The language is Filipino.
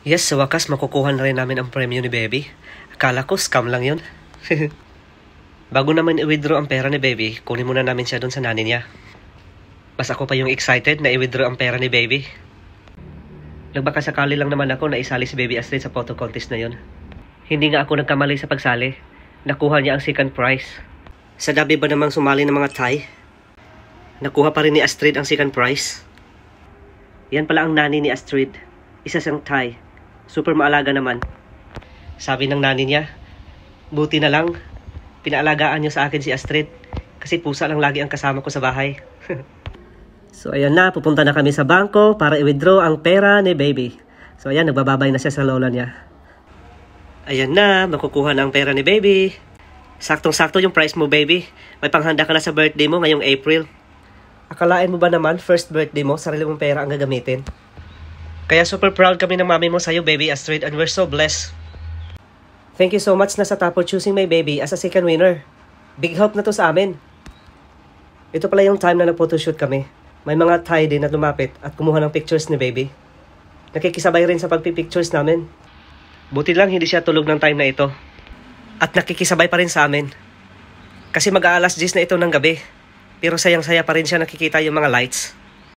Yes, sa wakas makukuha na rin namin ang premyo ni Baby. Akala ko scam lang yun. Bago naman i-withdraw ang pera ni Baby, kunin muna namin siya doon sa nani niya. Mas ako pa yung excited na i-withdraw ang pera ni Baby. Nagbaka sakali lang naman ako na isali si Baby Astrid sa photo contest na yun. Hindi nga ako nagkamali sa pagsali. Nakuha niya ang second prize. Sa dabi ba namang sumali ng mga Thai? Nakuha pa rin ni Astrid ang second prize. Yan pala ang nani ni Astrid. Isa siyang Thai super maalaga naman. Sabi ng nani niya, buti na lang, pinaalagaan niyo sa akin si Astrid kasi pusa lang lagi ang kasama ko sa bahay. so ayan na, pupunta na kami sa bangko para i-withdraw ang pera ni baby. So ayan, nagbababay na siya sa lola niya. Ayan na, makukuha na ang pera ni baby. Saktong-sakto yung price mo, baby. May panghanda ka na sa birthday mo ngayong April. Akalain mo ba naman, first birthday mo, sarili mong pera ang gagamitin? Kaya super proud kami ng mami mo sa'yo, baby Astrid, and we're so blessed. Thank you so much na sa top for choosing my baby as a second winner. Big help na to sa amin. Ito pala yung time na nag-photoshoot kami. May mga Thai din na lumapit at kumuha ng pictures ni baby. Nakikisabay rin sa pagpipictures namin. Buti lang hindi siya tulog ng time na ito. At nakikisabay pa rin sa amin. Kasi mag-aalas 10 na ito ng gabi. Pero sayang-saya pa rin siya nakikita yung mga lights.